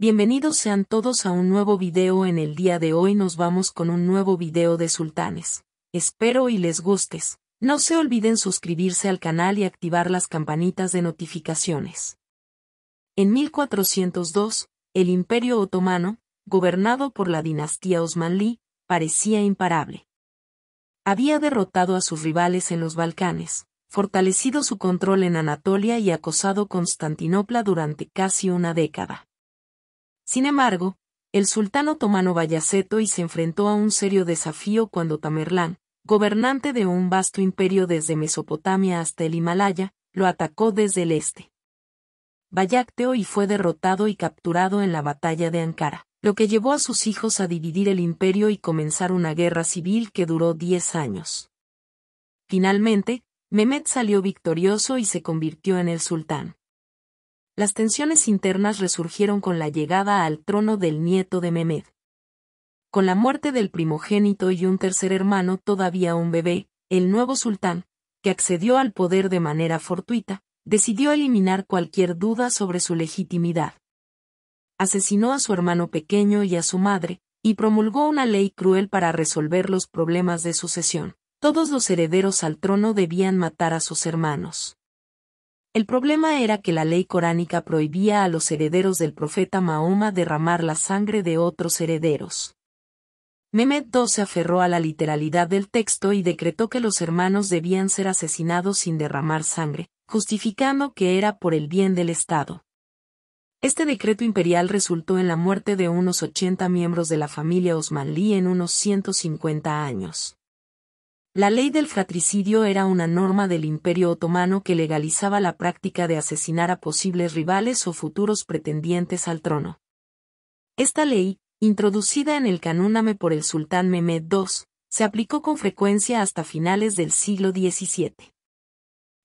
Bienvenidos sean todos a un nuevo video en el día de hoy nos vamos con un nuevo video de sultanes. Espero y les gustes. No se olviden suscribirse al canal y activar las campanitas de notificaciones. En 1402, el Imperio Otomano, gobernado por la dinastía Osmanlí, parecía imparable. Había derrotado a sus rivales en los Balcanes, fortalecido su control en Anatolia y acosado Constantinopla durante casi una década. Sin embargo, el sultán otomano Bayaceto y se enfrentó a un serio desafío cuando Tamerlán, gobernante de un vasto imperio desde Mesopotamia hasta el Himalaya, lo atacó desde el este. Bayacteo y fue derrotado y capturado en la batalla de Ankara, lo que llevó a sus hijos a dividir el imperio y comenzar una guerra civil que duró diez años. Finalmente, Mehmed salió victorioso y se convirtió en el sultán las tensiones internas resurgieron con la llegada al trono del nieto de Mehmed. Con la muerte del primogénito y un tercer hermano todavía un bebé, el nuevo sultán, que accedió al poder de manera fortuita, decidió eliminar cualquier duda sobre su legitimidad. Asesinó a su hermano pequeño y a su madre, y promulgó una ley cruel para resolver los problemas de sucesión. Todos los herederos al trono debían matar a sus hermanos. El problema era que la ley coránica prohibía a los herederos del profeta Mahoma derramar la sangre de otros herederos. Mehmed II se aferró a la literalidad del texto y decretó que los hermanos debían ser asesinados sin derramar sangre, justificando que era por el bien del Estado. Este decreto imperial resultó en la muerte de unos 80 miembros de la familia Osmanlí en unos 150 años. La ley del fratricidio era una norma del Imperio Otomano que legalizaba la práctica de asesinar a posibles rivales o futuros pretendientes al trono. Esta ley, introducida en el Canúname por el sultán Mehmed II, se aplicó con frecuencia hasta finales del siglo XVII.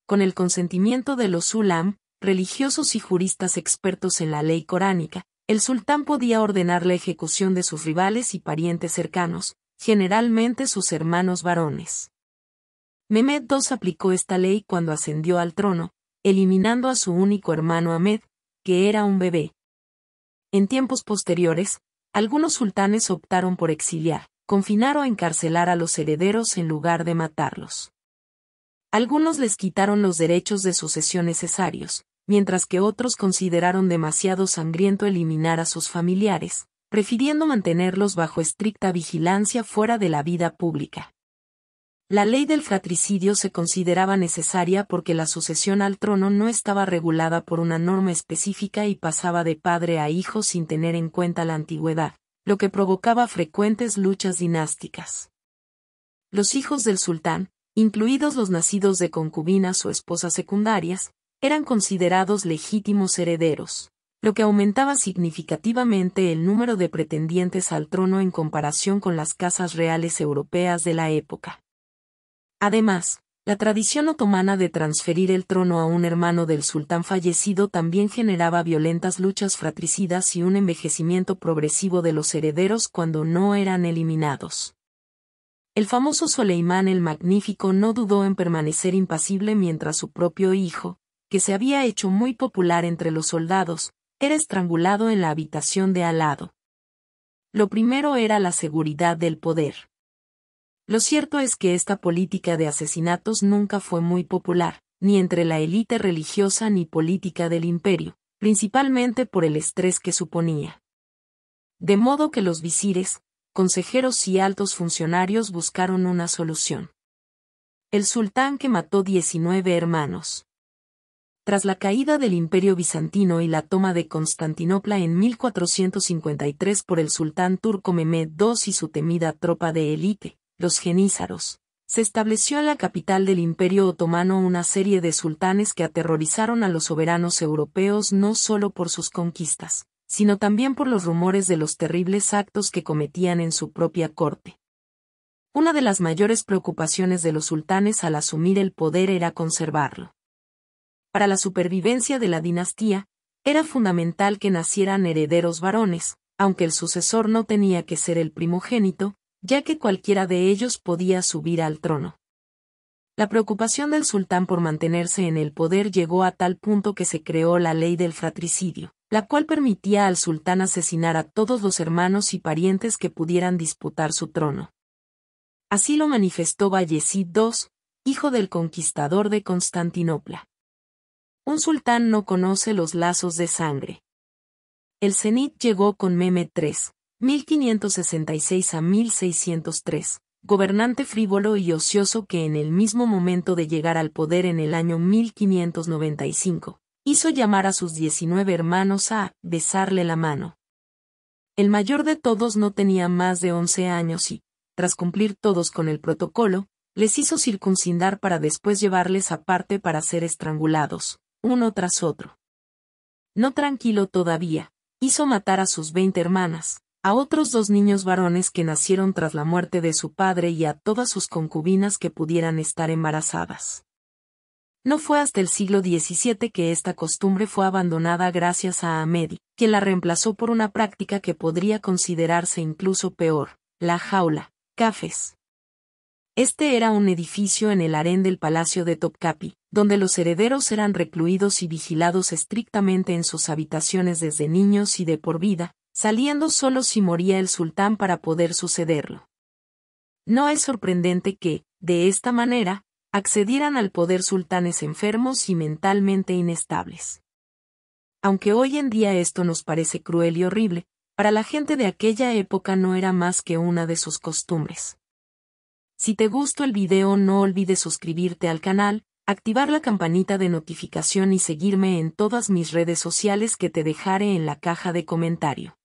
Con el consentimiento de los ulam, religiosos y juristas expertos en la ley coránica, el sultán podía ordenar la ejecución de sus rivales y parientes cercanos, generalmente sus hermanos varones. Mehmed II aplicó esta ley cuando ascendió al trono, eliminando a su único hermano Ahmed, que era un bebé. En tiempos posteriores, algunos sultanes optaron por exiliar, confinar o encarcelar a los herederos en lugar de matarlos. Algunos les quitaron los derechos de sucesión necesarios, mientras que otros consideraron demasiado sangriento eliminar a sus familiares, prefiriendo mantenerlos bajo estricta vigilancia fuera de la vida pública. La ley del fratricidio se consideraba necesaria porque la sucesión al trono no estaba regulada por una norma específica y pasaba de padre a hijo sin tener en cuenta la antigüedad, lo que provocaba frecuentes luchas dinásticas. Los hijos del sultán, incluidos los nacidos de concubinas o esposas secundarias, eran considerados legítimos herederos lo que aumentaba significativamente el número de pretendientes al trono en comparación con las casas reales europeas de la época. Además, la tradición otomana de transferir el trono a un hermano del sultán fallecido también generaba violentas luchas fratricidas y un envejecimiento progresivo de los herederos cuando no eran eliminados. El famoso Soleimán el Magnífico no dudó en permanecer impasible mientras su propio hijo, que se había hecho muy popular entre los soldados, estrangulado en la habitación de al lado. Lo primero era la seguridad del poder. Lo cierto es que esta política de asesinatos nunca fue muy popular, ni entre la élite religiosa ni política del imperio, principalmente por el estrés que suponía. De modo que los visires, consejeros y altos funcionarios buscaron una solución. El sultán que mató 19 hermanos tras la caída del Imperio bizantino y la toma de Constantinopla en 1453 por el sultán turco Mehmed II y su temida tropa de élite, los genízaros, se estableció en la capital del Imperio otomano una serie de sultanes que aterrorizaron a los soberanos europeos no solo por sus conquistas, sino también por los rumores de los terribles actos que cometían en su propia corte. Una de las mayores preocupaciones de los sultanes al asumir el poder era conservarlo para la supervivencia de la dinastía, era fundamental que nacieran herederos varones, aunque el sucesor no tenía que ser el primogénito, ya que cualquiera de ellos podía subir al trono. La preocupación del sultán por mantenerse en el poder llegó a tal punto que se creó la ley del fratricidio, la cual permitía al sultán asesinar a todos los hermanos y parientes que pudieran disputar su trono. Así lo manifestó Bayezid II, hijo del conquistador de Constantinopla. Un sultán no conoce los lazos de sangre. El cenit llegó con Meme III, 1566 a 1603, gobernante frívolo y ocioso que en el mismo momento de llegar al poder en el año 1595, hizo llamar a sus 19 hermanos a besarle la mano. El mayor de todos no tenía más de 11 años y, tras cumplir todos con el protocolo, les hizo circuncindar para después llevarles aparte para ser estrangulados uno tras otro. No tranquilo todavía, hizo matar a sus veinte hermanas, a otros dos niños varones que nacieron tras la muerte de su padre y a todas sus concubinas que pudieran estar embarazadas. No fue hasta el siglo XVII que esta costumbre fue abandonada gracias a Amedi, que la reemplazó por una práctica que podría considerarse incluso peor, la jaula, cafés. Este era un edificio en el harén del Palacio de Topkapi, donde los herederos eran recluidos y vigilados estrictamente en sus habitaciones desde niños y de por vida, saliendo solo si moría el sultán para poder sucederlo. No es sorprendente que, de esta manera, accedieran al poder sultanes enfermos y mentalmente inestables. Aunque hoy en día esto nos parece cruel y horrible, para la gente de aquella época no era más que una de sus costumbres. Si te gustó el video no olvides suscribirte al canal, activar la campanita de notificación y seguirme en todas mis redes sociales que te dejaré en la caja de comentario.